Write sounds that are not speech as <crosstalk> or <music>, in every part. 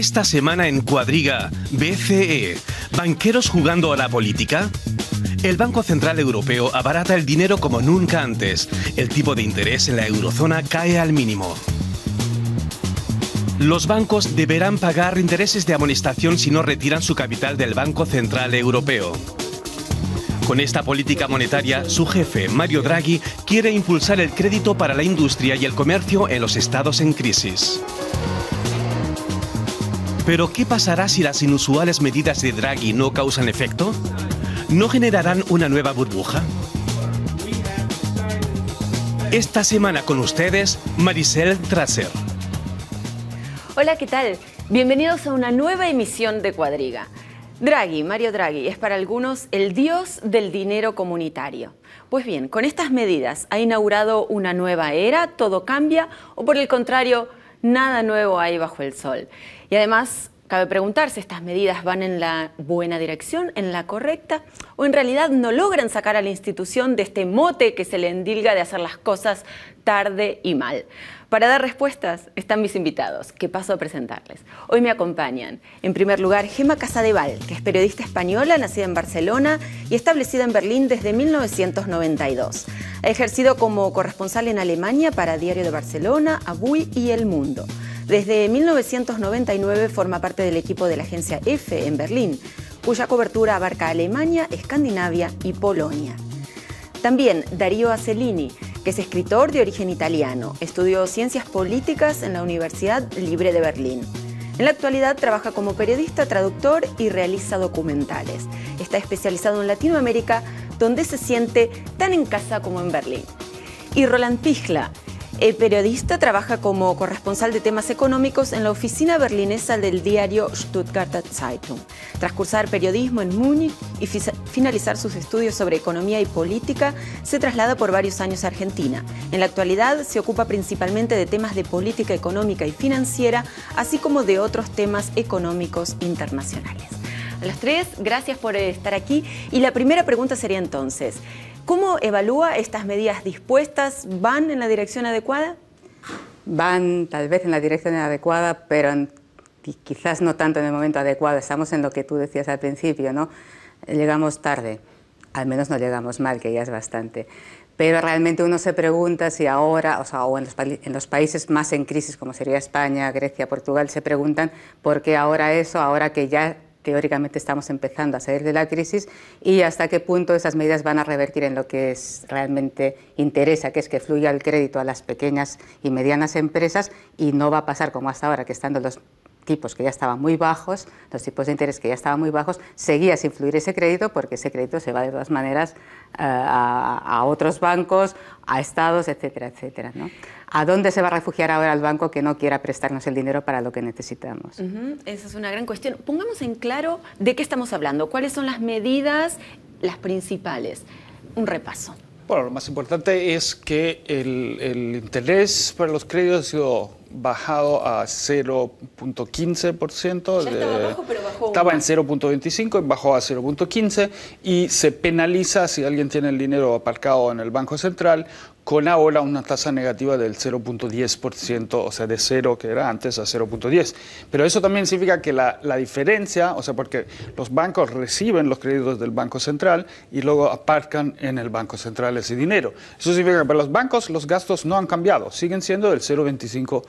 Esta semana en Cuadriga, BCE, ¿banqueros jugando a la política? El Banco Central Europeo abarata el dinero como nunca antes. El tipo de interés en la eurozona cae al mínimo. Los bancos deberán pagar intereses de amonestación si no retiran su capital del Banco Central Europeo. Con esta política monetaria, su jefe, Mario Draghi, quiere impulsar el crédito para la industria y el comercio en los estados en crisis. Pero ¿qué pasará si las inusuales medidas de Draghi no causan efecto? ¿No generarán una nueva burbuja? Esta semana con ustedes, Maricel Traser. Hola, ¿qué tal? Bienvenidos a una nueva emisión de Cuadriga. Draghi, Mario Draghi, es para algunos el dios del dinero comunitario. Pues bien, con estas medidas ha inaugurado una nueva era, todo cambia o por el contrario, Nada nuevo hay bajo el sol. Y además Cabe si ¿estas medidas van en la buena dirección, en la correcta? ¿O en realidad no logran sacar a la institución de este mote que se le endilga de hacer las cosas tarde y mal? Para dar respuestas están mis invitados, que paso a presentarles. Hoy me acompañan, en primer lugar, Gema Casadeval, que es periodista española, nacida en Barcelona y establecida en Berlín desde 1992. Ha ejercido como corresponsal en Alemania para Diario de Barcelona, Abuy y El Mundo. Desde 1999 forma parte del equipo de la agencia EFE en Berlín, cuya cobertura abarca Alemania, Escandinavia y Polonia. También Darío Acellini, que es escritor de origen italiano, estudió ciencias políticas en la Universidad Libre de Berlín. En la actualidad trabaja como periodista, traductor y realiza documentales. Está especializado en Latinoamérica, donde se siente tan en casa como en Berlín. Y Roland Pichla, el periodista trabaja como corresponsal de temas económicos en la oficina berlinesa del diario Stuttgarter Zeitung. Tras cursar periodismo en Múnich y finalizar sus estudios sobre economía y política, se traslada por varios años a Argentina. En la actualidad se ocupa principalmente de temas de política económica y financiera, así como de otros temas económicos internacionales. A las tres, gracias por eh, estar aquí. Y la primera pregunta sería entonces, ¿Cómo evalúa estas medidas dispuestas? ¿Van en la dirección adecuada? Van tal vez en la dirección adecuada, pero quizás no tanto en el momento adecuado. Estamos en lo que tú decías al principio, ¿no? Llegamos tarde, al menos no llegamos mal, que ya es bastante. Pero realmente uno se pregunta si ahora, o, sea, o en, los, países más en crisis, como sería España, Grecia, Portugal, se preguntan por qué ahora eso, ahora que ya teóricamente estamos empezando a salir de la crisis y hasta qué punto esas medidas van a revertir en lo que es, realmente interesa, que es que fluya el crédito a las pequeñas y medianas empresas y no va a pasar como hasta ahora, que estando los tipos que ya estaban muy bajos, los tipos de interés que ya estaban muy bajos, seguía sin fluir ese crédito porque ese crédito se va de todas maneras eh, a, otros bancos, a estados, etcétera, etcétera. ¿A dónde se va a refugiar ahora el banco que no quiera prestarnos el dinero para lo que necesitamos? Esa es una gran cuestión. Pongamos en claro de qué estamos hablando, cuáles son las medidas, las principales. Un repaso. Bueno, lo más importante es que el, el interés para los créditos ha sido bajado a 0.15%. Estaba, estaba en 0.25 y bajó a 0.15 y se penaliza si alguien tiene el dinero aparcado en el Banco Central con ahora una tasa negativa del 0.10%, o sea, de 0 que era antes a 0.10. Pero eso también significa que la, la, diferencia, o sea, porque los bancos reciben los créditos del Banco Central y luego aparcan en el Banco Central ese dinero. Eso significa que para los bancos los gastos no han cambiado, siguen siendo del 0.25%.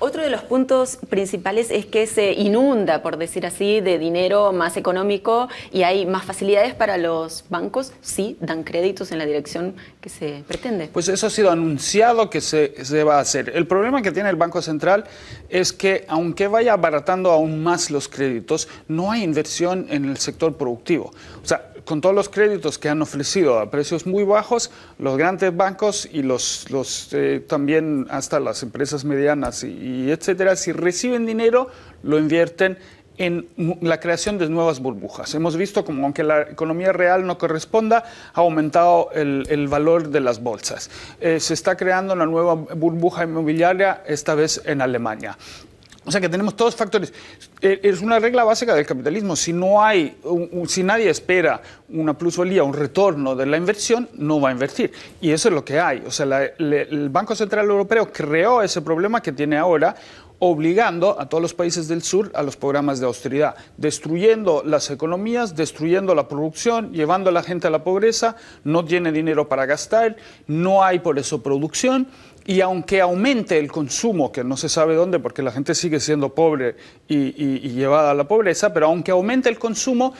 Otro de los puntos principales es que se inunda, por decir así, de dinero más económico y hay más facilidades para los bancos si dan créditos en la dirección que se pretende. Pues eso ha sido anunciado que se, va a hacer. El problema que tiene el Banco Central es que aunque vaya abaratando aún más los créditos, no hay inversión en el sector productivo. O sea, con todos los créditos que han ofrecido a precios muy bajos, los grandes bancos y los, los eh, también hasta las empresas medianas y, etcétera, si reciben dinero, lo invierten en la creación de nuevas burbujas. Hemos visto como aunque la economía real no corresponda, ha aumentado el, valor de las bolsas. Eh, se está creando una nueva burbuja inmobiliaria, esta vez en Alemania. O sea que tenemos todos factores. Eh, es una regla básica del capitalismo. Si no hay, si nadie espera una plusvalía, un retorno de la inversión, no va a invertir. Y eso es lo que hay. O sea, el Banco Central Europeo creó ese problema que tiene ahora obligando a todos los países del sur a los programas de austeridad, destruyendo las economías, destruyendo la producción, llevando a la gente a la pobreza, no tiene dinero para gastar, no hay por eso producción y aunque aumente el consumo, que no se sabe dónde, porque la gente sigue siendo pobre y, llevada a la pobreza, pero aunque aumente el consumo,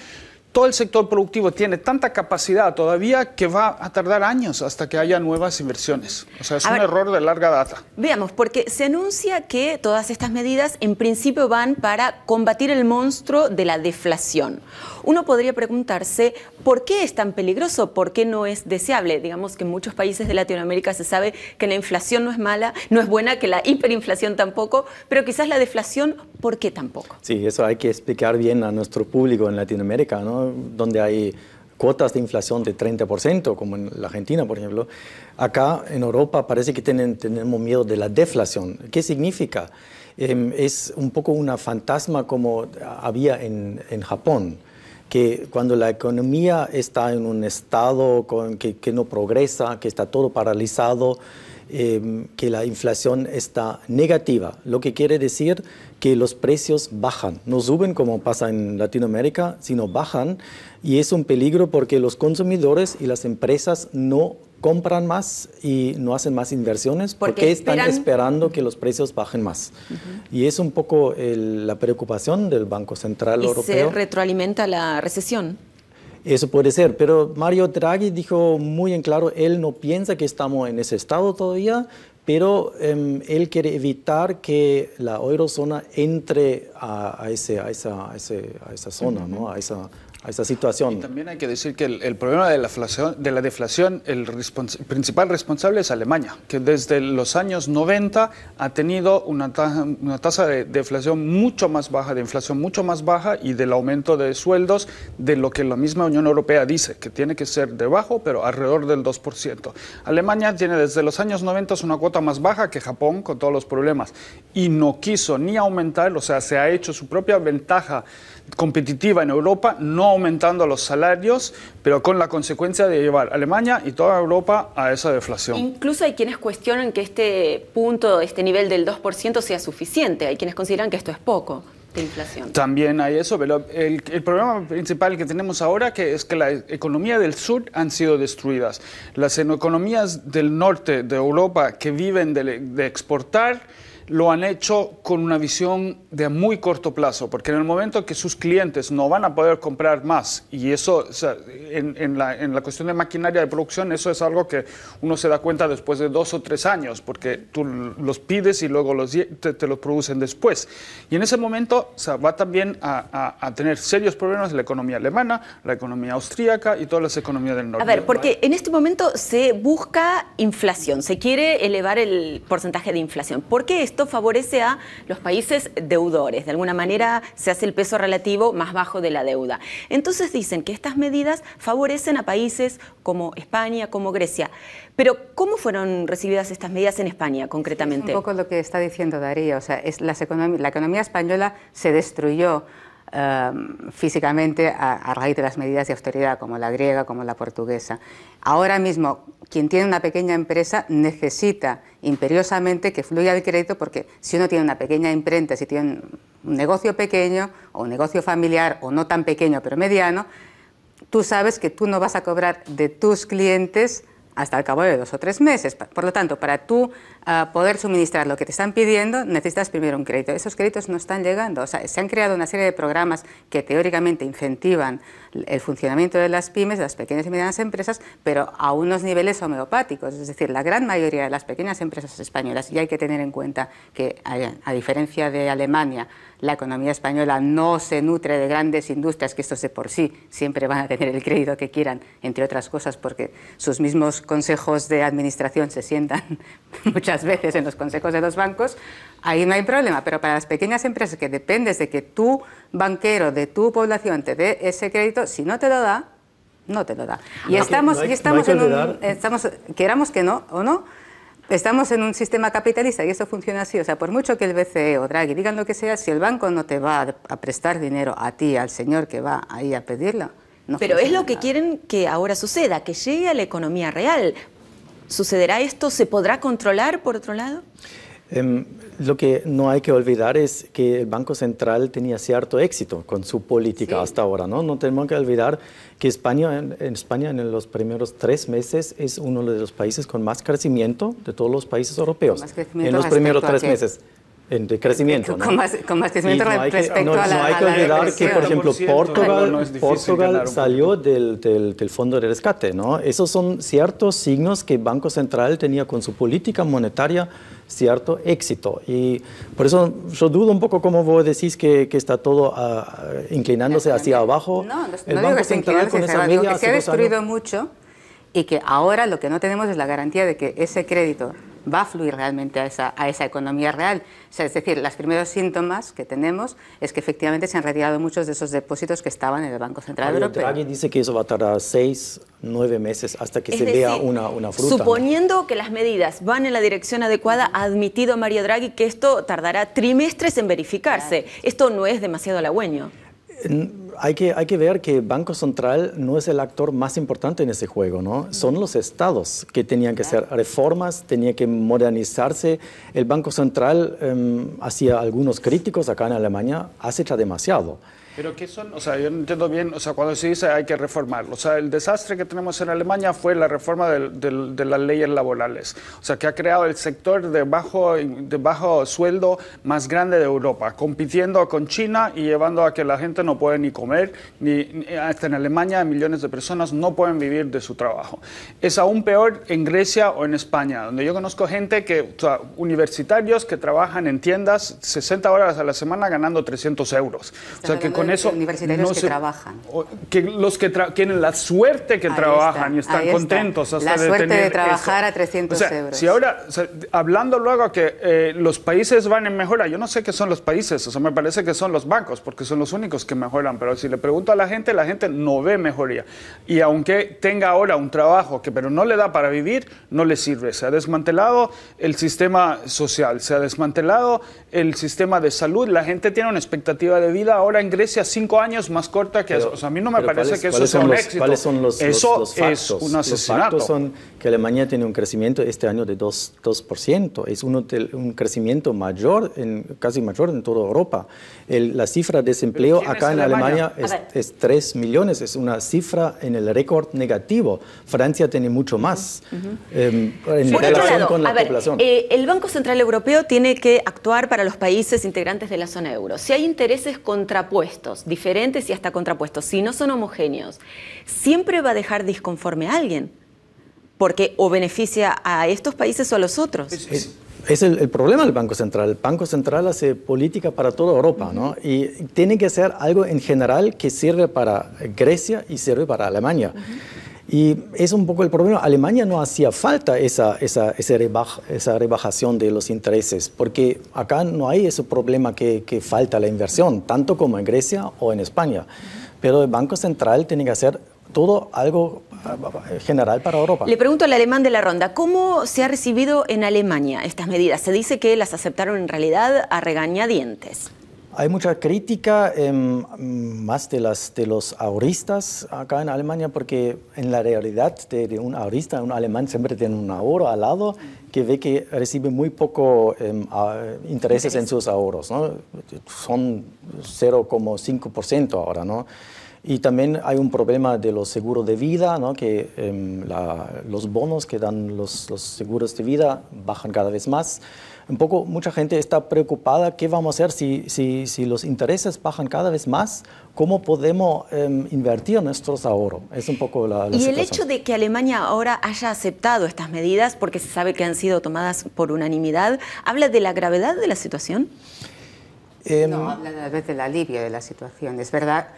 todo el sector productivo tiene tanta capacidad todavía que va a tardar años hasta que haya nuevas inversiones. O sea, es un error de larga data. Veamos, porque se anuncia que todas estas medidas en principio van para combatir el monstruo de la deflación. Uno podría preguntarse, ¿por qué es tan peligroso? ¿Por qué no es deseable? Digamos que en muchos países de Latinoamérica se sabe que la inflación no es mala, no es buena, que la hiperinflación tampoco, pero quizás la deflación, ¿por qué tampoco? Sí, eso hay que explicar bien a nuestro público en Latinoamérica, ¿no? donde hay cuotas de inflación de 30%, como en la Argentina, por ejemplo, acá en Europa parece que tienen, tenemos miedo de la deflación. ¿Qué significa? Em, es un poco una fantasma como había en, en, Japón, que cuando la economía está en un estado con, que no progresa, que está todo paralizado, Em, que la inflación está negativa, lo que quiere decir que los precios bajan, no suben como pasa en Latinoamérica, sino bajan y es un peligro porque los consumidores y las empresas no compran más y no hacen más inversiones porque, están esperando que los precios bajen más. Y es un poco la preocupación del Banco Central Europeo. Se retroalimenta la recesión. Eso puede ser, pero Mario Draghi dijo muy en claro, él no piensa que estamos en ese estado todavía, pero em, él quiere evitar que la eurozona entre a, ese, a, esa, a zona, ¿no? situación. Y también hay que decir que el, el problema de la, inflación, de la deflación, el principal responsable es Alemania, que desde los años 90 ha tenido una, una tasa de deflación mucho más baja, de inflación mucho más baja y del aumento de sueldos de lo que la misma Unión Europea dice, que tiene que ser debajo, pero alrededor del 2%. Alemania tiene desde los años 90 una cuota más baja que Japón con todos los problemas y no quiso ni aumentar, o sea, se ha hecho su propia ventaja competitiva en Europa, no aumentando los salarios, pero con la consecuencia de llevar a Alemania y toda Europa a esa deflación. Incluso hay quienes cuestionan que este punto, este nivel del 2% sea suficiente, hay quienes consideran que esto es poco. De inflación. También hay eso, pero el, problema principal que tenemos ahora que es que las economías del sur han sido destruidas. Las economías del norte de Europa que viven de, de exportar, lo han hecho con una visión de muy corto plazo, porque en el momento que sus clientes no van a poder comprar más, y eso en, la, en, la, cuestión de maquinaria de producción, eso es algo que uno se da cuenta después de dos o tres años, porque tú los pides y luego los, te, los producen después. Y en ese momento va también a, a, tener serios problemas la economía alemana, la economía austríaca y todas las economías del norte. A ver, porque en este momento se busca inflación, se quiere elevar el porcentaje de inflación. ¿Por qué esto? favorece a los países deudores. De alguna manera se hace el peso relativo más bajo de la deuda. Entonces dicen que estas medidas favorecen a países como España, como Grecia. Pero ¿cómo fueron recibidas estas medidas en España concretamente? un poco lo que está diciendo Darío. O sea, es economía, la economía española se destruyó Em, físicamente a, raíz de las medidas de austeridad, como la griega, como la portuguesa. Ahora mismo, quien tiene una pequeña empresa necesita imperiosamente que fluya el crédito, porque si uno tiene una pequeña imprenta, si tiene un negocio pequeño o un negocio familiar o no tan pequeño pero mediano, tú sabes que tú no vas a cobrar de tus clientes hasta el cabo de dos o tres meses. Por lo tanto, para tú a poder suministrar lo que te están pidiendo, necesitas primero un crédito. Esos créditos no están llegando. O sea, se han creado una serie de programas que teóricamente incentivan el funcionamiento de las pymes, de las pequeñas y medianas empresas, pero a unos niveles homeopáticos. Es decir, la gran mayoría de las pequeñas empresas españolas, y hay que tener en cuenta que, a diferencia de Alemania, la economía española no se nutre de grandes industrias, que estos de por sí siempre van a tener el crédito que quieran, entre otras cosas, porque sus mismos consejos de administración se sientan <laughs> mucho muchas veces en los consejos de los bancos, ahí no hay problema. Pero para las pequeñas empresas que dependes de que tu banquero de tu población te dé ese crédito, si no te lo da, no te lo da. Y estamos, y estamos en un, estamos, queramos que no o no, estamos en un sistema capitalista y eso funciona así. O sea, por mucho que el BCE o Draghi digan lo que sea, si el banco no te va a prestar dinero a ti, al señor que va ahí a pedirlo, Pero es lo que quieren que ahora suceda, que llegue a la economía real. ¿Sucederá esto? ¿Se podrá controlar, por otro lado? Em, lo que no hay que olvidar es que el Banco Central tenía cierto éxito con su política hasta ahora, ¿no? No tenemos que olvidar que España en, España en los primeros tres meses es uno de los países con más crecimiento de todos los países europeos. en los primeros tres meses de crecimiento. ¿no? Con, más, crecimiento no respecto a la No hay que olvidar que, por ejemplo, Portugal, Portugal salió del, fondo de rescate. ¿no? Esos son ciertos signos que el Banco Central tenía con su política monetaria cierto éxito. Y por eso yo dudo un poco cómo vos decís que, está todo ah, inclinándose hacia abajo. No, no, El Banco Central con esa media que se ha destruido mucho y que ahora lo que no tenemos es la garantía de que ese crédito va a fluir realmente a esa, a esa economía real. sea, es decir, los primeros síntomas que tenemos es que efectivamente se han retirado muchos de esos depósitos que estaban en el Banco Central Mario Europeo. Draghi dice que eso va a tardar seis, nueve meses hasta que se vea una, una fruta. Suponiendo que las medidas van en la dirección adecuada, ha admitido Mario Draghi que esto tardará trimestres en verificarse. Esto no es demasiado halagüeño hay que, hay que ver que Banco Central no es el actor más importante en ese juego, ¿no? Son los estados que tenían que hacer reformas, tenían que modernizarse. El Banco Central, eh, em, hacia algunos críticos acá en Alemania, hace ya demasiado. Pero que son, o sea, yo no entiendo bien, o sea, cuando se dice hay que reformarlo, o sea, el desastre que tenemos en Alemania fue la reforma de, las leyes laborales, o sea, que ha creado el sector de bajo, bajo sueldo más grande de Europa, compitiendo con China y llevando a que la gente no puede ni comer, ni hasta en Alemania millones de personas no pueden vivir de su trabajo. Es aún peor en Grecia o en España, donde yo conozco gente que, o sea, universitarios que trabajan en tiendas 60 horas a la semana ganando 300 euros. O sea, que con eso. Universitarios que trabajan. Que los que tienen la suerte que trabajan y están contentos hasta la de suerte de trabajar a 300 euros. Si ahora, hablando luego que eh, los países van en mejora, yo no sé qué son los países, o sea, me parece que son los bancos, porque son los únicos que mejoran, pero si le pregunto a la gente, la gente no ve mejoría. Y aunque tenga ahora un trabajo que pero no le da para vivir, no le sirve. Se ha desmantelado el sistema social, se ha desmantelado el sistema de salud, la gente tiene una expectativa de vida ahora en a cinco años más corta que O sea, a mí no me parece que eso sea un éxito. ¿Cuáles son los, eso Es un asesinato. Los factos son que Alemania tiene un crecimiento este año de 2%. 2% es un crecimiento mayor, en, casi mayor en toda Europa. la cifra de desempleo acá en Alemania, es, 3 millones. Es una cifra en el récord negativo. Francia tiene mucho más em, en relación lado, con la población. Eh, el Banco Central Europeo tiene que actuar para los países integrantes de la zona euro. Si hay intereses contrapuestos, diferentes y hasta contrapuestos, si no son homogéneos, siempre va a dejar disconforme a alguien, porque o beneficia a estos países o a los otros. Es, el, problema del Banco Central. El Banco Central hace política para toda Europa, ¿no? Y tiene que hacer algo en general que sirve para Grecia y sirve para Alemania. Y es un poco el problema. Alemania no hacía falta esa, esa, esa, esa rebajación de los intereses, porque acá no hay ese problema que, falta la inversión, tanto como en Grecia o en España. Pero el Banco Central tiene que hacer todo algo eh, general para Europa. Le pregunto al alemán de la ronda, ¿cómo se ha recibido en Alemania estas medidas? Se dice que las aceptaron en realidad a regañadientes. Hay mucha crítica, em, más de, las, de los auristas acá en Alemania, porque en la realidad de, un aurista, un alemán siempre tiene un ahorro al lado que ve que recibe muy poco em, intereses en sus ahorros. Son 0,5% ahora. Y también hay un problema de los seguros de vida, que em, los bonos que dan los, los seguros de vida bajan cada vez más un poco mucha gente está preocupada, ¿qué vamos a hacer si, los intereses bajan cada vez más? ¿Cómo podemos em, invertir nuestros ahorros? Es un poco la... y el hecho de que Alemania ahora haya aceptado estas medidas, porque se sabe que han sido tomadas por unanimidad, ¿habla de la gravedad de la situación? Em, no, habla tal vez del alivio de la situación. Es verdad,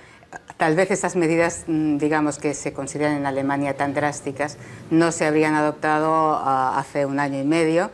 tal vez esas medidas, mm, digamos, que se consideran en Alemania tan drásticas, no se habrían adoptado ah, hace un año y medio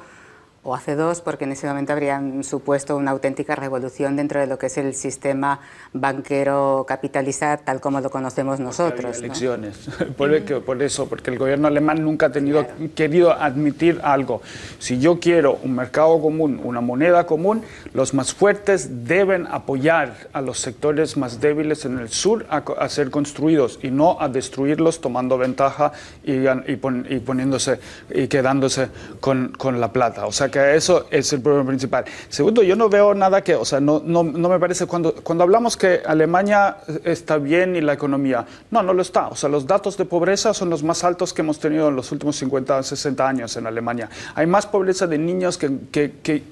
o hace dos, porque en ese momento habrían supuesto una auténtica revolución dentro de lo que es el sistema banquero capitalista tal como lo conocemos nosotros. elecciones, <laughs> por, eso, porque el gobierno alemán nunca ha tenido, querido admitir algo. Si yo quiero un mercado común, una moneda común, los más fuertes deben apoyar a los sectores más débiles en el sur a, ser construidos y no a destruirlos tomando ventaja y, poniéndose y quedándose con, con la plata. O sea que eso es el problema principal. Segundo, yo no veo nada que, o sea, no, no, me parece cuando, cuando hablamos que Alemania está bien y la economía, no, no lo está. O sea, los datos de pobreza son los más altos que hemos tenido en los últimos 50, 60 años en Alemania. Hay más pobreza de niños que, que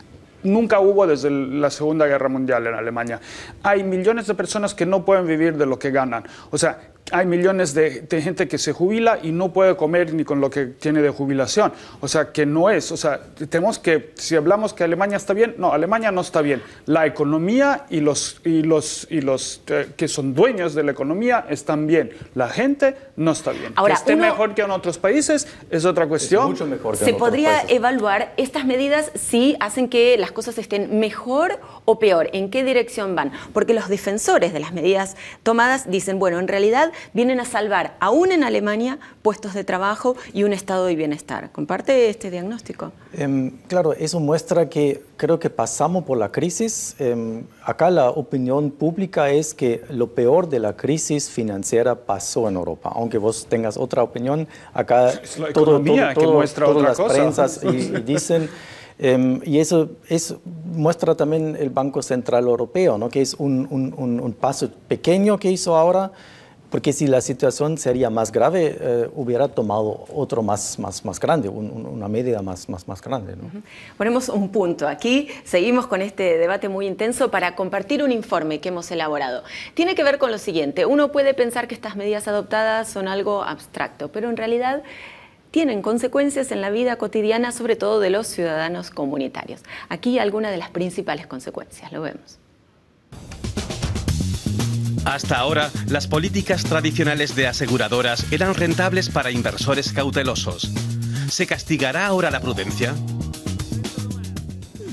nunca hubo desde la Segunda Guerra Mundial en Alemania. Hay millones de personas que no pueden vivir de lo que ganan. O sea, hay millones de, gente que se jubila y no puede comer ni con lo que tiene de jubilación. O sea, que no es. O sea, tenemos que, si hablamos que Alemania está bien, no, Alemania no está bien. La economía y los, y los, y los eh, que son dueños de la economía están bien. La gente no está bien. Ahora, que esté mejor que en otros países es otra cuestión. mucho mejor que ¿Se en otros podría evaluar estas medidas si hacen que las cosas estén mejor o peor? ¿En qué dirección van? Porque los defensores de las medidas tomadas dicen, bueno, en realidad vienen a salvar, aún en Alemania, puestos de trabajo y un estado de bienestar. ¿Comparte este diagnóstico? Em, claro, eso muestra que creo que pasamos por la crisis. Em, acá la opinión pública es que lo peor de la crisis financiera pasó en Europa. Aunque vos tengas otra opinión, acá todo, todo, todas las prensas y, <laughs> dicen... Em, y eso, es muestra también el Banco Central Europeo, ¿no? que es un, un paso pequeño que hizo ahora, porque si la situación sería más grave, eh, hubiera tomado otro más, más, más grande, una medida más, más, grande. Ponemos un punto aquí, seguimos con este debate muy intenso para compartir un informe que hemos elaborado. Tiene que ver con lo siguiente, uno puede pensar que estas medidas adoptadas son algo abstracto, pero en realidad tienen consecuencias en la vida cotidiana, sobre todo de los ciudadanos comunitarios. Aquí algunas de las principales consecuencias, lo vemos. Hasta ahora, las políticas tradicionales de aseguradoras eran rentables para inversores cautelosos. ¿Se castigará ahora la prudencia? Uh,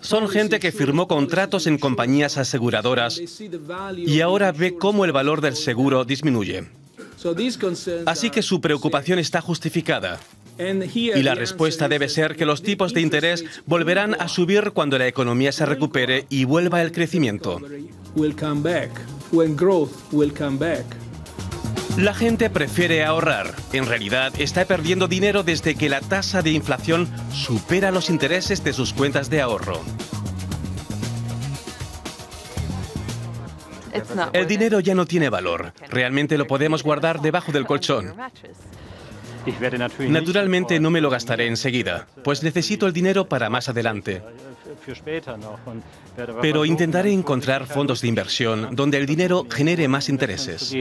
Son gente que firmó contratos en compañías aseguradoras y ahora ve cómo el valor del seguro disminuye. Así que su preocupación está justificada. Y la respuesta debe ser que los tipos de interés volverán a subir cuando la economía se recupere y vuelva el crecimiento. La gente prefiere ahorrar. En realidad, está perdiendo dinero desde que la tasa de inflación supera los intereses de sus cuentas de ahorro. El dinero ya no tiene valor. Realmente lo podemos guardar debajo del colchón. Naturalmente no me lo gastaré enseguida, pues necesito el dinero para más adelante. Pero intentaré encontrar fondos de inversión donde el dinero genere más um intereses.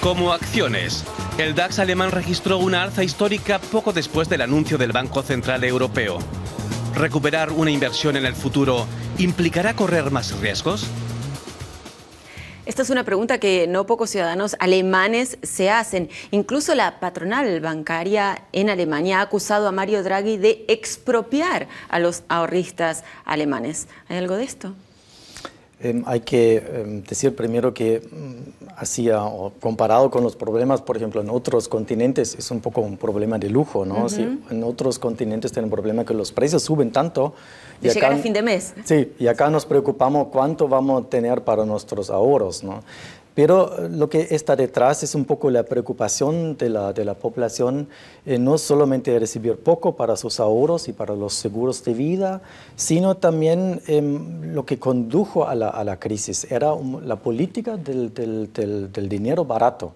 Como acciones, el DAX alemán registró una alza histórica poco después del anuncio del Banco Central Europeo. ¿Recuperar una inversión en el futuro implicará correr más riesgos? Esta es una pregunta que no pocos ciudadanos alemanes se hacen. Incluso la patronal bancaria en Alemania ha acusado a Mario Draghi de expropiar a los ahorristas alemanes. ¿Hay algo de esto? Em, hay que em, decir primero que hacía, mm, comparado con los problemas, por ejemplo, en otros continentes, es un poco un problema de lujo, ¿no? en otros continentes tienen un problema que los precios suben tanto. Y, acá, a fin de mes. Sí, y acá nos preocupamos cuánto vamos a tener para nuestros ahorros, ¿no? Pero eh, lo que está detrás es un poco la preocupación de la, de la población, eh, no solamente de recibir poco para sus ahorros y para los seguros de vida, sino también em, lo que condujo a la, a la crisis, era la política del, del, del, dinero barato,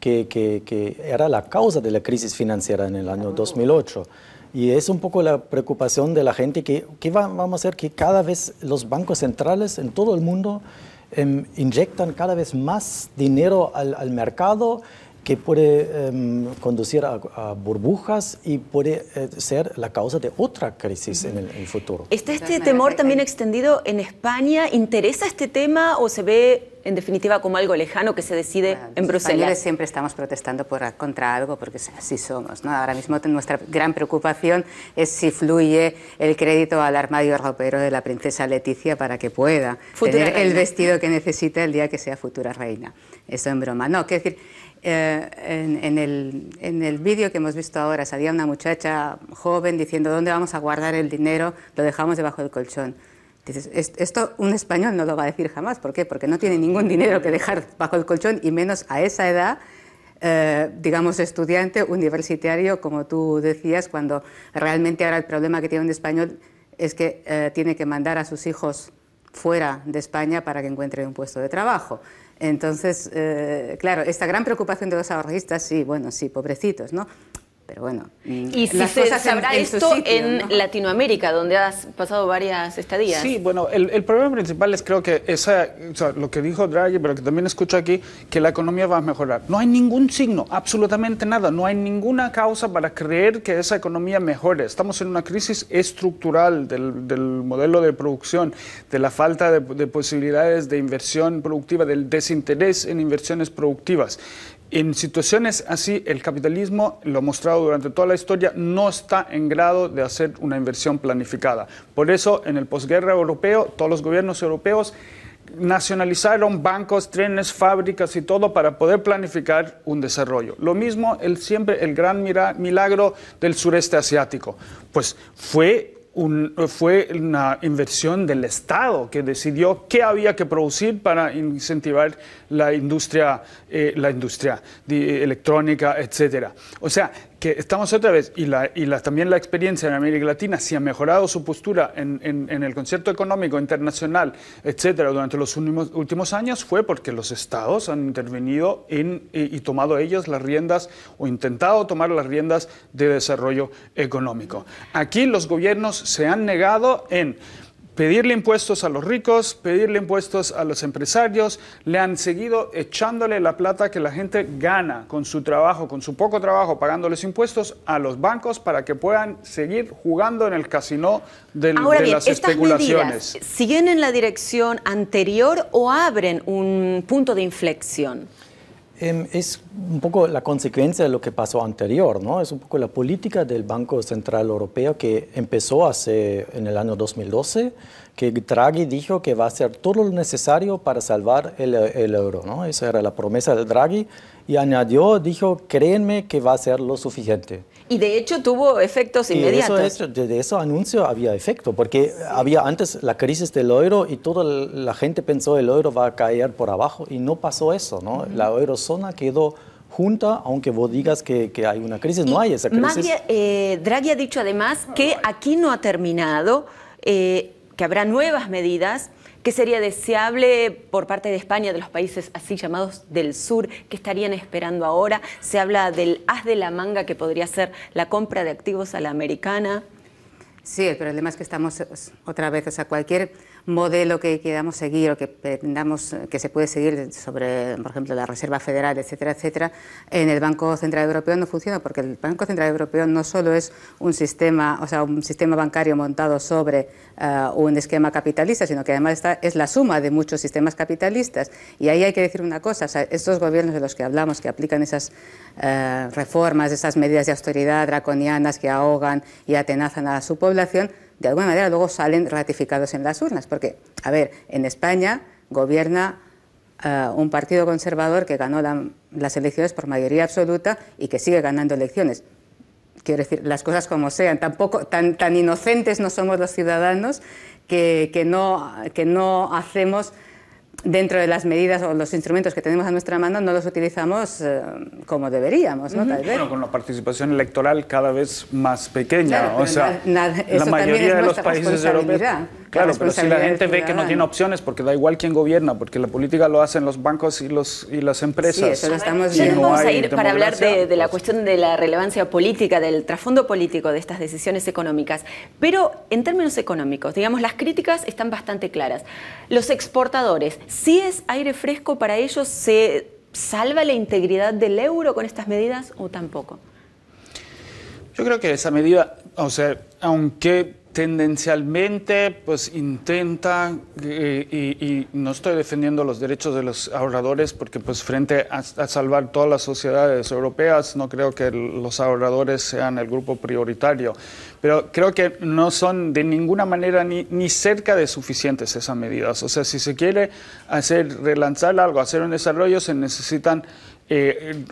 que, que, que era la causa de la crisis financiera en el año 2008. Y es un poco la preocupación de la gente que, vamos a hacer que cada vez los bancos centrales en todo el mundo Em, inyectan cada vez más dinero al mercado que puede em, conducir a, burbujas y puede eh, ser la causa de otra crisis en el, futuro. ¿Está este temor también extendido en España? ¿Interesa este tema o se ve en definitiva como algo lejano que se decide en Bruselas. siempre estamos protestando por, contra algo porque así somos. ¿no? Ahora mismo nuestra gran preocupación es si fluye el crédito al armario ropero de la princesa Leticia para que pueda tener el vestido que necesita el día que sea futura reina. Eso en broma. No, quiero decir, eh, en, el, en el vídeo que hemos visto ahora salía una muchacha joven diciendo dónde vamos a guardar el dinero, lo dejamos debajo del colchón. esto un español no lo va a decir jamás, ¿por qué? Porque no tiene ningún dinero que dejar bajo el colchón y menos a esa edad. Eh, digamos, estudiante universitario, como tú decías, cuando realmente ahora el problema que tiene un español es que eh, tiene que mandar a sus hijos fuera de España para que encuentren un puesto de trabajo. Entonces, eh, claro, esta gran preocupación de los ahorristas, sí, bueno, sí, pobrecitos, ¿no? Pero bueno, mm. y si se sabrá esto en Latinoamérica, donde has pasado varias estadías. Sí, bueno, el, problema principal es creo que lo que dijo Draghi, pero que también escucho aquí, que la economía va a mejorar. No hay ningún signo, absolutamente nada, no hay ninguna causa para creer que esa economía mejore. Estamos en una crisis estructural del, modelo de producción, de la falta de posibilidades de inversión productiva, del desinterés en inversiones productivas. En situaciones así, el capitalismo, lo mostrado durante toda la historia, no está en grado de hacer una inversión planificada. Por eso, en el posguerra europeo, todos los gobiernos europeos nacionalizaron bancos, trenes, fábricas y todo para poder planificar un desarrollo. Lo mismo el siempre el gran milagro del sureste asiático, pues fue fue una inversión del Estado que decidió qué había que producir para incentivar la industria, eh, la industria electrónica, etcétera. O sea, que estamos otra vez, y, la, y también la experiencia en América Latina, si ha mejorado su postura en, el concierto económico internacional, etcétera, durante los últimos, años, fue porque los estados han intervenido en, y, y, tomado ellos las riendas o intentado tomar las riendas de desarrollo económico. Aquí los gobiernos se han negado en pedirle impuestos a los ricos, pedirle impuestos a los empresarios, le han seguido echándole la plata que la gente gana con su trabajo, con su poco trabajo, pagándoles impuestos a los bancos para que puedan seguir jugando en el casino de las especulaciones. ¿Siguen en la dirección anterior o abren un punto de inflexión? Em, es un poco la consecuencia de lo que pasó anterior, ¿no? Es un poco la política del Banco Central Europeo que empezó hace, en el año 2012, que Draghi dijo que va a hacer todo lo necesario para salvar el, euro, ¿no? Esa era la promesa de Draghi y añadió, dijo, créenme que va a ser lo suficiente. Y de hecho tuvo efectos inmediatos. Eso, eso, de anuncio había efecto, porque había antes la crisis del euro y toda la gente pensó el euro va a caer por abajo y no pasó eso, ¿no? La eurozona quedó junta, aunque vos digas que, que hay una crisis, no hay esa crisis. Eh, Draghi ha dicho además que aquí no ha terminado, eh, que habrá nuevas medidas ¿Qué sería deseable por parte de España, de los países así llamados del sur? ¿Qué estarían esperando ahora? Se habla del haz de la manga que podría ser la compra de activos a la americana. Sí, el problema es que estamos otra vez, a sea, cualquier modelo que queramos seguir o que pretendamos que se puede seguir sobre, por ejemplo, la Reserva Federal, etcétera, etcétera, en el Banco Central Europeo no funciona porque el Banco Central Europeo no solo es un sistema, o sea, un sistema bancario montado sobre eh, un esquema capitalista, sino que además está, es la suma de muchos sistemas capitalistas. Y ahí hay que decir una cosa, estos gobiernos de los que hablamos, que aplican esas eh, reformas, esas medidas de austeridad draconianas que ahogan y atenazan a su población, de alguna manera luego salen ratificados en las urnas. Porque, a ver, en España gobierna eh, un partido conservador que ganó las elecciones por mayoría absoluta y que sigue ganando elecciones. Quiero decir, las cosas como sean, tampoco tan, inocentes no somos los ciudadanos que, no, que no hacemos dentro de las medidas o los instrumentos que tenemos a nuestra mano no los utilizamos eh, como deberíamos, ¿no? Tal vez. Bueno, con la participación electoral cada vez más pequeña, o sea, nada, la mayoría de los países europeos Claro, pero si la gente ve que no tiene opciones, porque da igual quién gobierna, porque la política lo hacen los bancos y, los, y las empresas. Sí, eso lo estamos viendo. No vamos a ir para hablar de, de la cuestión de la relevancia política, del trasfondo político de estas decisiones económicas. Pero en términos económicos, digamos, las críticas están bastante claras. Los exportadores, si es aire fresco para ellos, ¿se salva la integridad del euro con estas medidas o tampoco? Yo creo que esa medida, o sea, aunque tendencialmente pues intenta, eh, y, no estoy defendiendo los derechos de los ahorradores porque pues frente a, salvar todas las sociedades europeas no creo que los ahorradores sean el grupo prioritario, pero creo que no son de ninguna manera ni, ni cerca de suficientes esas medidas. O sea, si se quiere hacer, relanzar algo, hacer un desarrollo, se necesitan eh,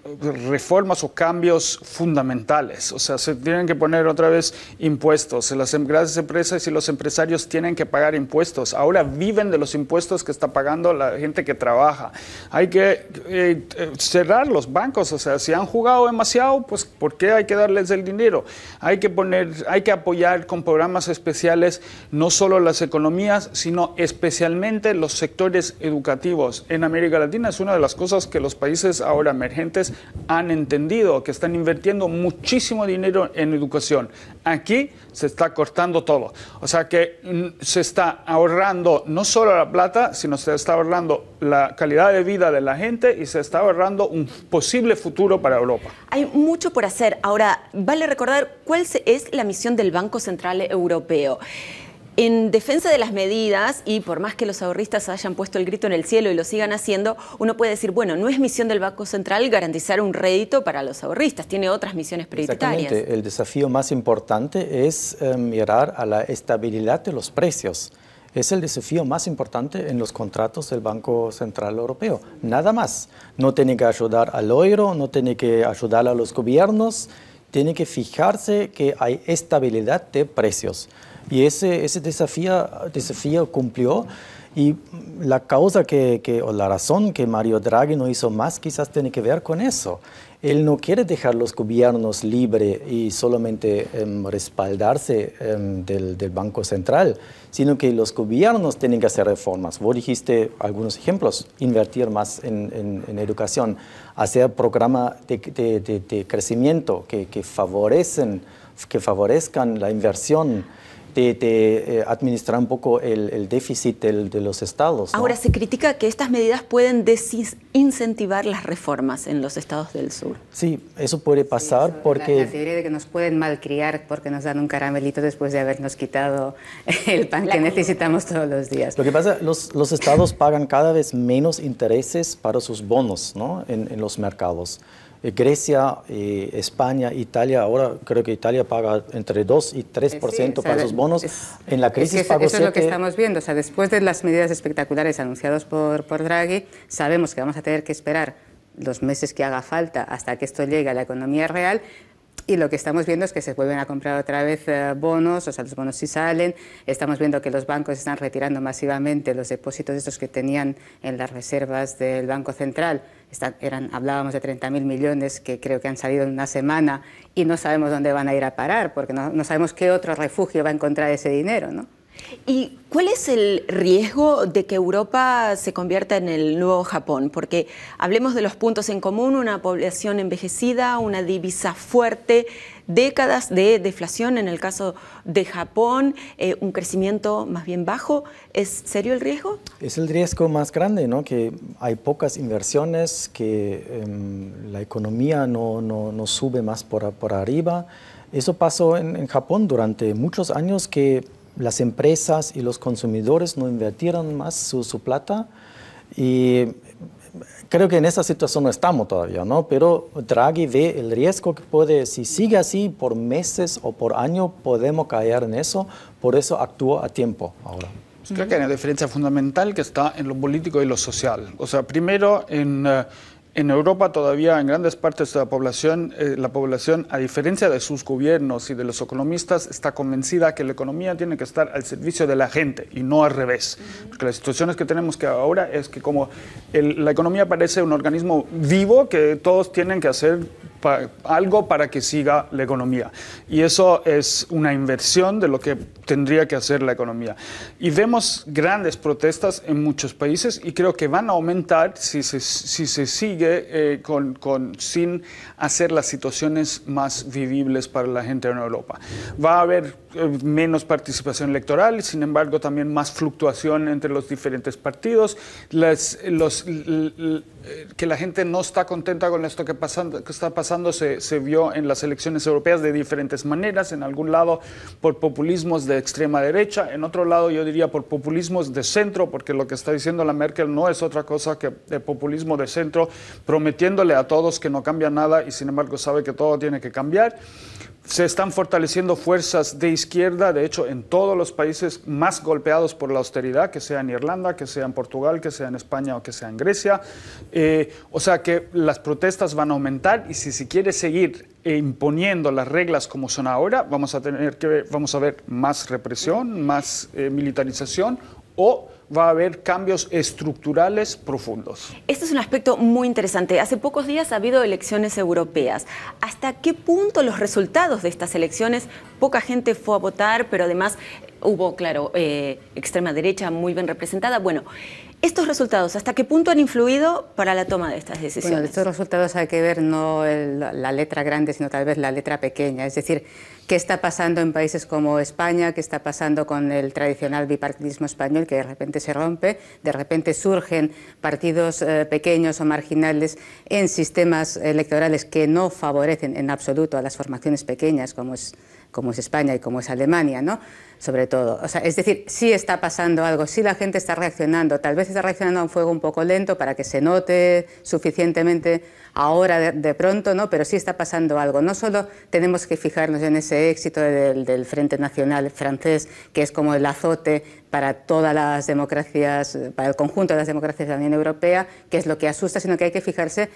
reformas o cambios fundamentales. O sea, se tienen que poner otra vez impuestos. Las em-, grandes empresas y los empresarios tienen que pagar impuestos. Ahora viven de los impuestos que está pagando la gente que trabaja. Hay que eh, eh, cerrar los bancos. O sea, si han jugado demasiado, pues ¿por qué hay que darles el dinero? Hay que poner, hay que apoyar con programas especiales no solo las economías, sino especialmente los sectores educativos. En América Latina es una de las cosas que los países ahora emergentes han entendido que están invirtiendo muchísimo dinero en educación. Aquí se está cortando todo. O sea que mm, se está ahorrando no solo la plata, sino se está ahorrando la calidad de vida de la gente y se está ahorrando un posible futuro para Europa. Hay mucho por hacer. Ahora, vale recordar cuál es la misión del Banco Central Europeo. En defensa de las medidas, y por más que los ahorristas hayan puesto el grito en el cielo y lo sigan haciendo, uno puede decir, bueno, no es misión del Banco Central garantizar un rédito para los ahorristas, tiene otras misiones prioritarias. Exactamente. El desafío más importante es eh, mirar a la estabilidad de los precios. Es el desafío más importante en los contratos del Banco Central Europeo. Nada más. No tiene que ayudar al euro, no tiene que ayudar a los gobiernos, tiene que fijarse que hay estabilidad de precios. Y ese, desafío, cumplió. Y la causa que, o la razón que Mario Draghi no hizo más quizás tiene que ver con eso. Él no quiere dejar los gobiernos libres y solamente em, respaldarse em, del, Banco Central, sino que los gobiernos tienen que hacer reformas. Vos dijiste algunos ejemplos, invertir más en, educación, hacer programas de, crecimiento favorecen, que favorezcan la inversión de eh, administrar un poco el, déficit de los estados. Ahora, se critica que estas medidas pueden desincentivar las reformas en los estados del sur. Sí, eso puede pasar porque... La, teoría de que nos pueden malcriar porque nos dan un caramelito después de habernos quitado <laughs> el pan que necesitamos todos los días. Lo que pasa, los, los estados pagan cada vez menos intereses para sus bonos ¿no? en, en los mercados. Eh, Grecia, eh, España, Italia, ahora creo que Italia paga entre 2 y 3% eh, por para sus bonos. en la crisis eso, es lo que estamos viendo. O sea, después de las medidas espectaculares anunciadas por, por Draghi, sabemos que vamos a tener que esperar los meses que haga falta hasta que esto llegue a la economía real, y lo que estamos viendo es que se vuelven a comprar otra vez eh, bonos, o sea, los bonos sí salen. Estamos viendo que los bancos están retirando masivamente los depósitos de estos que tenían en las reservas del Banco Central. hablábamos de 30.000 millones que creo que han salido en una semana y no sabemos dónde van a ir a parar porque no, no sabemos qué otro refugio va a encontrar ese dinero, ¿no? ¿Y cuál es el riesgo de que Europa se convierta en el nuevo Japón? Porque hablemos de los puntos en común, una población envejecida, una divisa fuerte, décadas de deflación en el caso de Japón, eh, un crecimiento más bien bajo. ¿Es serio el riesgo? Es el riesgo más grande, ¿no? Que hay pocas inversiones, que em, la economía no, sube más por, arriba. Eso pasó en, en Japón durante muchos años que las empresas y los consumidores no invirtieron más su, plata. Y creo que en esa situación no estamos todavía, ¿no? Pero Draghi ve el riesgo que puede, si sigue así por meses o por año, podemos caer en eso, por eso actuó a tiempo ahora. Pues creo que hay una diferencia fundamental que está en lo político y lo social. O sea, primero en... Eh, en Europa todavía en grandes partes de la población, eh, la población, a diferencia de sus gobiernos y de los economistas, está convencida que la economía tiene que estar al servicio de la gente y no al revés. Porque las situaciones que tenemos que ahora es que como la economía parece un organismo vivo que todos tienen que hacer algo para que siga la economía. Y eso es una inversión de lo que tendría que hacer la economía. Y vemos grandes protestas en muchos países y creo que van a aumentar si se, si se sigue eh, con, con, sin hacer las situaciones más vivibles para la gente en Europa. Va a haber eh, menos participación electoral, sin embargo también más fluctuación entre los diferentes partidos, las, los, eh, que la gente no está contenta con esto que, pasando que está pasando se, se, vio en las elecciones europeas de diferentes maneras, en algún lado por populismos de extrema derecha, en otro lado yo diría por populismos de centro, porque lo que está diciendo la Merkel no es otra cosa que el populismo de centro, prometiéndole a todos que no cambia nada y sin embargo sabe que todo tiene que cambiar se están fortaleciendo fuerzas de izquierda, de hecho, en todos los países más golpeados por la austeridad, que sea en Irlanda, que sea en Portugal, que sea en España o que sea en Grecia. Eh, o sea que las protestas van a aumentar y si se quiere seguir imponiendo las reglas como son ahora, vamos a tener que ver, vamos a ver más represión, más eh, militarización o va a haber cambios estructurales profundos. Este es un aspecto muy interesante. Hace pocos días ha habido elecciones europeas. ¿Hasta qué punto los resultados de estas elecciones, poca gente fue a votar, pero además hubo, claro, eh, extrema derecha muy bien representada? Bueno, ¿Estos resultados hasta qué punto han influido para la toma de estas decisiones? Bueno, estos resultados hay que ver no la letra grande, sino tal vez la letra pequeña. Es decir, qué está pasando en países como España, qué está pasando con el tradicional bipartidismo español, que de repente se rompe, de repente surgen partidos eh, pequeños o marginales en sistemas electorales que no favorecen en absoluto a las formaciones pequeñas, como es como es España y como es Alemania, ¿no? Sobre todo. es decir, sí está pasando algo, sí la gente está reaccionando, tal vez está reaccionando a un fuego un poco lento para que se note suficientemente ahora de, pronto, ¿no? Pero sí está pasando algo. No solo tenemos que fijarnos en ese éxito del, del Frente Nacional francés, que es como el azote para todas las democracias, para el conjunto de las democracias de la Unión Europea, que es lo que asusta, sino que hay que fijarse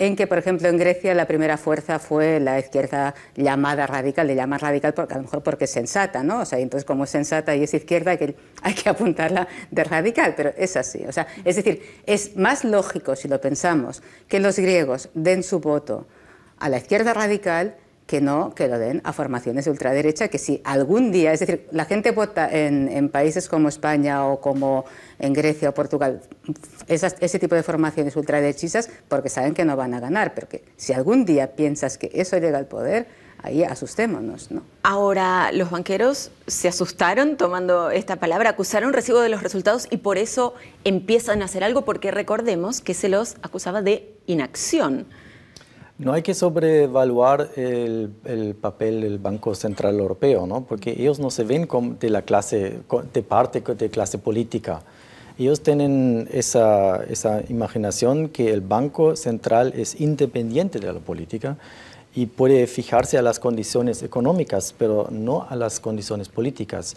en que, por ejemplo, en Grecia la primera fuerza fue la izquierda llamada radical, le llaman radical porque, a lo mejor porque es sensata, ¿no? O sea, entonces como es sensata y es izquierda que, hay que apuntarla de radical, pero es así. O sea, es decir, es más lógico, si lo pensamos, que los griegos den su voto a la izquierda radical que no que lo den a formaciones de ultraderecha, que si algún día, es decir, la gente vota en, países como España o como en Grecia o Portugal, ese tipo de formaciones ultraderechistas porque saben que no van a ganar, pero que si algún día piensas que eso llega al poder, ahí asustémonos, ¿no? Ahora, los banqueros se asustaron tomando esta palabra, acusaron recibo de los resultados y por eso empiezan a hacer algo, porque recordemos que se los acusaba de inacción. No hay que sobrevaluar el, papel del Banco Central Europeo, porque ellos no se ven de, la clase, de parte de clase política. Ellos tienen esa, imaginación que el Banco Central es independiente de la política y puede fijarse a las condiciones económicas, pero no a las condiciones políticas.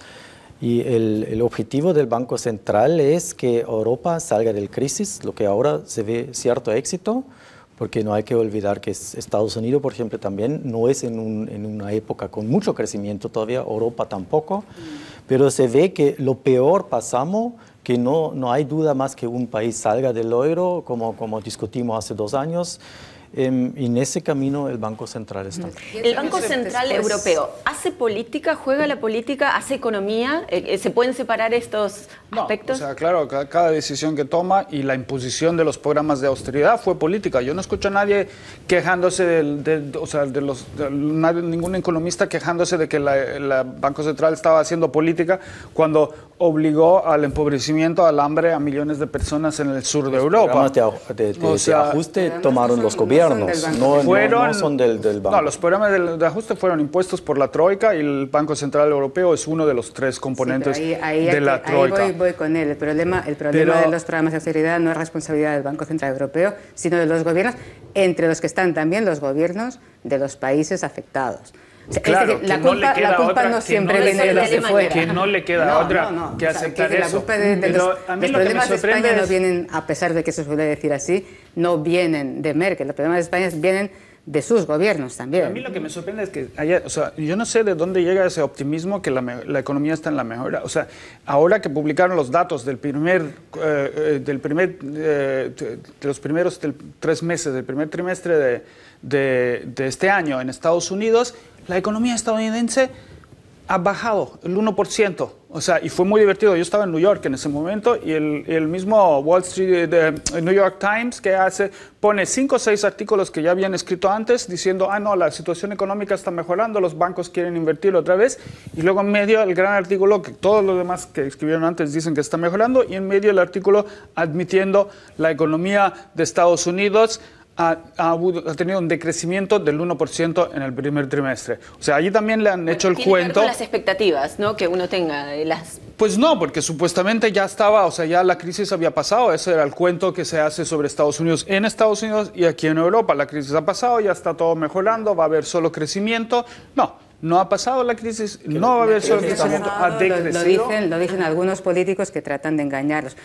Y el, el, objetivo del Banco Central es que Europa salga del crisis, lo que ahora se ve cierto éxito, porque no hay que olvidar que Estados Unidos, por ejemplo, también no es en, una época con mucho crecimiento todavía, Europa tampoco, pero se ve que lo peor pasamos, que no, no hay duda más que un país salga del euro, como, como discutimos hace dos años, Em, y en ese camino el Banco Central está. El Banco Central Europeo hace política, juega la política, hace economía. Eh, eh, ¿Se pueden separar estos aspectos? No, o sea, claro, cada, decisión que toma y la imposición de los programas de austeridad fue política. Yo no escucho a nadie quejándose del, o sea, de los, ningún economista quejándose de que el Banco Central estaba haciendo política cuando obligó al empobrecimiento, al hambre a millones de personas en el sur de Europa. Los programas de, ajuste tomaron los gobiernos, no, no son del, banco. No, los programas de, ajuste fueron impuestos por la Troika y el Banco Central Europeo es uno de los tres componentes de la Troika. Ahí voy, con él. El problema, el problema de los programas de austeridad no es responsabilidad del Banco Central Europeo, sino de los gobiernos, entre los que están también los gobiernos de los países afectados claro, la, culpa, no siempre viene de los de fuera. Que no le queda otra que aceptar eso. los, problemas de España no vienen, a pesar de que se suele decir así, no vienen de Merkel. Los problemas de España vienen de sus gobiernos también. a mí lo que me sorprende es que o sea, yo no sé de dónde llega ese optimismo que la, economía está en la mejora. O sea, ahora que publicaron los datos del primer, eh, eh, del primer, eh, de los primeros tres meses del primer trimestre de, de este año en Estados Unidos, la economía estadounidense ha bajado el 1%. O sea, y fue muy divertido. Yo estaba en New York en ese momento y el, el mismo Wall Street, eh, de eh, New York Times, que hace, pone cinco o seis artículos que ya habían escrito antes diciendo, ah, no, la situación económica está mejorando, los bancos quieren invertir otra vez. Y luego en medio el gran artículo que todos los demás que escribieron antes dicen que está mejorando y en medio el artículo admitiendo la economía de Estados Unidos ha, tenido un decrecimiento del 1% en el primer trimestre. O sea, allí también le han hecho el tiene cuento. Que ver con las expectativas, ¿no? Que uno tenga de las. Pues no, porque supuestamente ya estaba, o sea, ya la crisis había pasado. Ese era el cuento que se hace sobre Estados Unidos en Estados Unidos y aquí en Europa. La crisis ha pasado, ya está todo mejorando, va a haber solo crecimiento. No, no ha pasado la crisis, no va a haber solo crecimiento, ha decrecido. Lo, dicen, lo dicen algunos políticos que tratan de engañarlos.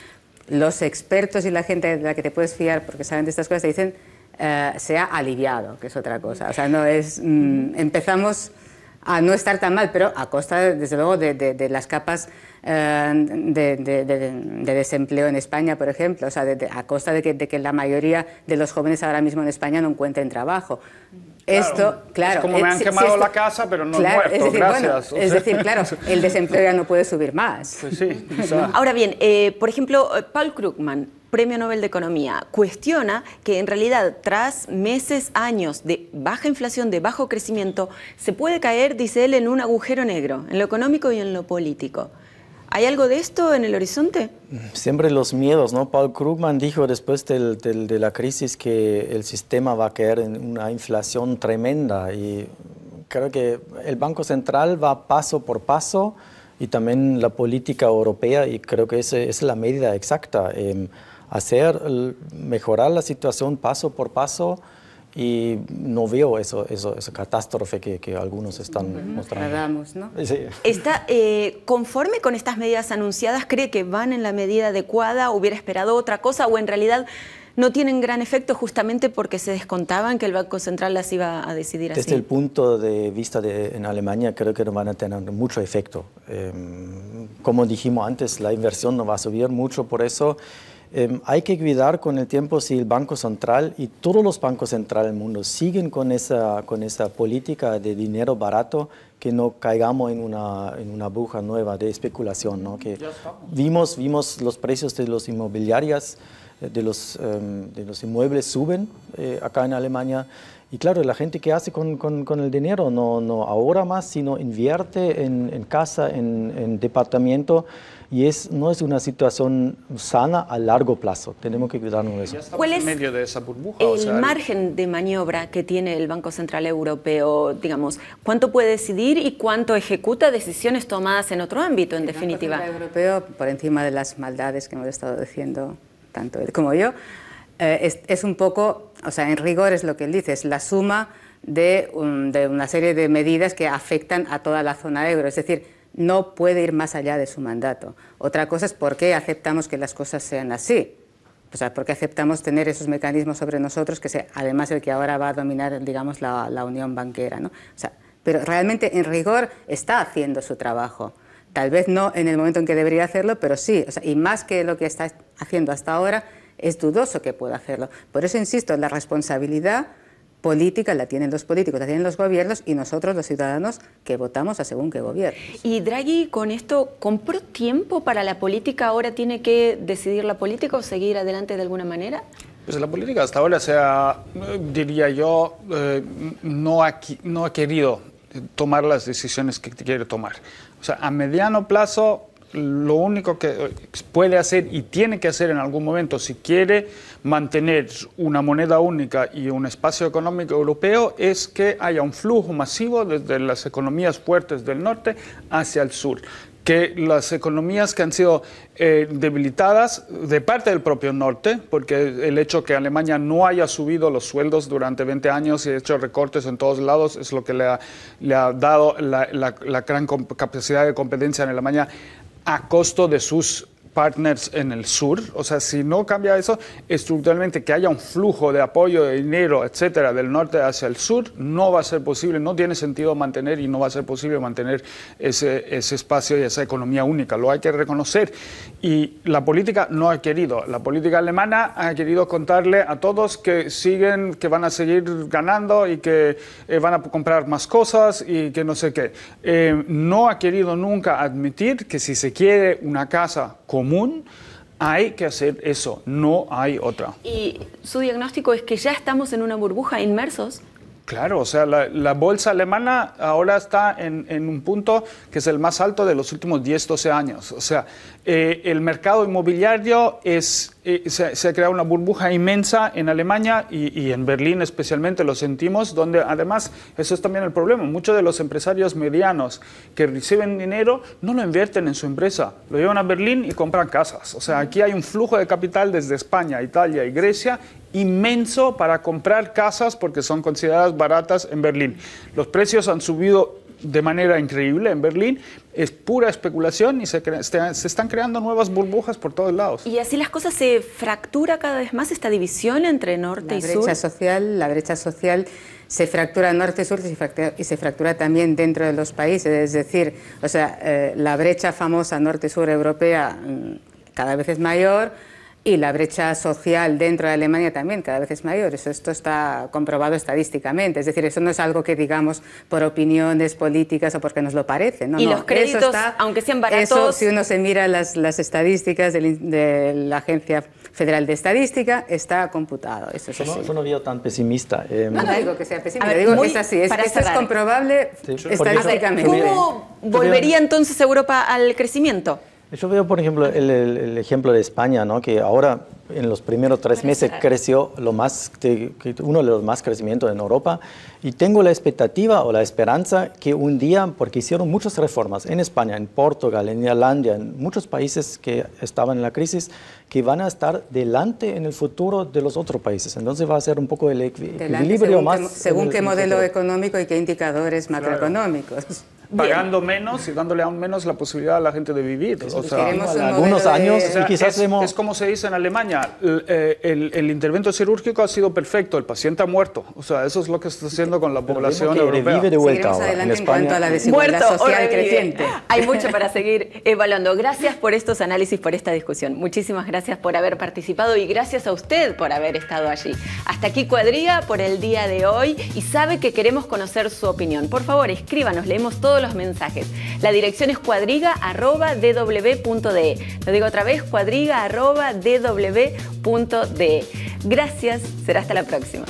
Los expertos y la gente de la que te puedes fiar porque saben de estas cosas te dicen eh, sea aliviado, que es otra cosa. O sea, no es. Mm, empezamos a no estar tan mal, pero a costa, desde luego, de, las capas eh, de, desempleo en España, por ejemplo, o sea, a costa de que, la mayoría de los jóvenes ahora mismo en España no encuentren trabajo. esto, claro. Es como me han quemado la casa, pero no muerto, es decir, gracias. es decir, claro, <laughs> el desempleo ya no puede subir más. sí, Ahora bien, eh, por ejemplo, Paul Krugman, Premio Nobel de Economía, cuestiona que en realidad tras meses, años de baja inflación, de bajo crecimiento, se puede caer, dice él, en un agujero negro, en lo económico y en lo político. ¿Hay algo de esto en el horizonte? Siempre los miedos, ¿no? Paul Krugman dijo después del, de la crisis que el sistema va a caer en una inflación tremenda y creo que el Banco Central va paso por paso y también la política europea y creo que esa es la medida exacta. Em, hacer, mejorar la situación paso por paso y no veo eso, eso esa catástrofe que, que algunos están mostrando. ¿no? Sí. Está, eh, ¿Conforme con estas medidas anunciadas, cree que van en la medida adecuada? ¿Hubiera esperado otra cosa? ¿O en realidad no tienen gran efecto justamente porque se descontaban que el Banco Central las iba a decidir así? Desde el punto de vista de, en Alemania, creo que no van a tener mucho efecto. Em, como dijimos antes, la inversión no va a subir mucho, por eso Em, hay que cuidar con el tiempo si el Banco Central y todos los bancos centrales del mundo siguen con esa, con esa política de dinero barato, que no caigamos en una, en una nueva de especulación. ¿no? Que vimos, vimos los precios de los inmobiliarias, eh, de los, em, de los inmuebles suben eh, acá en Alemania. Y claro, la gente que hace con, con, el dinero no, no ahora más, sino invierte en, casa, en, en departamento y es, no es una situación sana a largo plazo. Tenemos que cuidarnos de eso. ¿Cuál es medio de esa burbuja, el margen de maniobra que tiene el Banco Central Europeo? Digamos, ¿cuánto puede decidir y cuánto ejecuta decisiones tomadas en otro ámbito, en definitiva? El Banco Central Europeo, por encima de las maldades que hemos estado diciendo tanto él como yo, eh, es, un poco, o sea, en rigor es lo que él dice, es la suma de, de una serie de medidas que afectan a toda la zona euro. Es decir, no puede ir más allá de su mandato. Otra cosa es por qué aceptamos que las cosas sean así. O sea, porque aceptamos tener esos mecanismos sobre nosotros, que además el que ahora va a dominar, digamos, la, unión banquera. ¿no? pero realmente, en rigor, está haciendo su trabajo. Tal vez no en el momento en que debería hacerlo, pero sí. y más que lo que está haciendo hasta ahora, es dudoso que pueda hacerlo. Por eso insisto, en la responsabilidad política la tienen los políticos, la tienen los gobiernos y nosotros los ciudadanos que votamos a según qué gobierno. Y Draghi con esto compró tiempo para la política, ahora tiene que decidir la política o seguir adelante de alguna manera? Pues la política hasta ahora o diría yo, eh, no, ha, no ha querido tomar las decisiones que quiere tomar. O sea, a mediano plazo lo único que eh, puede hacer y tiene que hacer en algún momento si quiere mantener una moneda única y un espacio económico europeo es que haya un flujo masivo desde las economías fuertes del norte hacia el sur que las economías que han sido eh, debilitadas de parte del propio norte, porque el hecho que Alemania no haya subido los sueldos durante 20 años y hecho recortes en todos lados es lo que le ha, le ha dado la, la gran capacidad de competencia en Alemania a costo de sus partners en el sur. O sea, si no cambia eso estructuralmente, que haya un flujo de apoyo de dinero, etcétera, del norte hacia el sur, no va a ser posible, no tiene sentido mantener y no va a ser posible mantener ese, ese espacio y esa economía única. Lo hay que reconocer. Y la política no ha querido. La política alemana ha querido contarle a todos que siguen, que van a seguir ganando y que eh, van a comprar más cosas y que no sé qué. Eh, no ha querido nunca admitir que si se quiere una casa común, hay que hacer eso, no hay otra. Y su diagnóstico es que ya estamos en una burbuja inmersos Claro, o sea, la, bolsa alemana ahora está en, un punto que es el más alto de los últimos 10, 12 años. O sea, eh, el mercado inmobiliario eh, se, ha creado una burbuja inmensa en Alemania y, y, en Berlín especialmente lo sentimos, donde además eso es también el problema. Muchos de los empresarios medianos que reciben dinero no lo invierten en su empresa, lo llevan a Berlín y compran casas. O sea, aquí hay un flujo de capital desde España, Italia y Grecia inmenso para comprar casas porque son consideradas baratas en Berlín. Los precios han subido de manera increíble en Berlín. Es pura especulación y se, están creando nuevas burbujas por todos lados. Y así las cosas se fractura cada vez más esta división entre norte y brecha sur. Social, la brecha social se fractura norte-sur y, se fractura también dentro de los países. Es decir, o sea, eh, la brecha famosa norte-sur europea mm, cada vez es mayor y la brecha social dentro de Alemania también cada vez es mayor. Eso, esto está comprobado estadísticamente. Es decir, eso no es algo que digamos por opiniones políticas o porque nos lo parece. y los créditos, aunque sean baratos. Eso, si uno se mira las, las estadísticas de la Agencia Federal de Estadística, está computado. Eso No, yo tan pesimista. Eh, no, digo que sea pesimista, digo que es así. esto es comprobable estadísticamente. ¿Cómo volvería entonces Europa al crecimiento? Yo veo, por ejemplo, el, ejemplo de España, ¿no? que ahora en los primeros tres meses creció lo más, uno de los más crecimientos en Europa y tengo la expectativa o la esperanza que un día, porque hicieron muchas reformas en España, en Portugal, en Irlanda, en muchos países que estaban en la crisis, que van a estar delante en el futuro de los otros países. Entonces va a ser un poco el equilibrio más... según qué modelo económico y qué indicadores macroeconómicos pagando menos y dándole aún menos la posibilidad a la gente de vivir. O algunos años quizás es, es, como se dice en Alemania, eh, el, intervento cirúrgico ha sido perfecto, el paciente ha muerto. O sea, eso es lo que está haciendo con la población europea. Vive de España. Muerto, social creciente. Hay mucho para <laughs> seguir evaluando. Gracias por estos análisis, por esta discusión. Muchísimas gracias por haber participado y gracias a usted por haber estado allí. Hasta aquí Cuadriga por el día de hoy y sabe que queremos conocer su opinión. Por favor, escríbanos, leemos todo los mensajes. La dirección es cuadriga.dw.de. Lo digo otra vez, cuadriga.dw.de. Gracias, será hasta la próxima.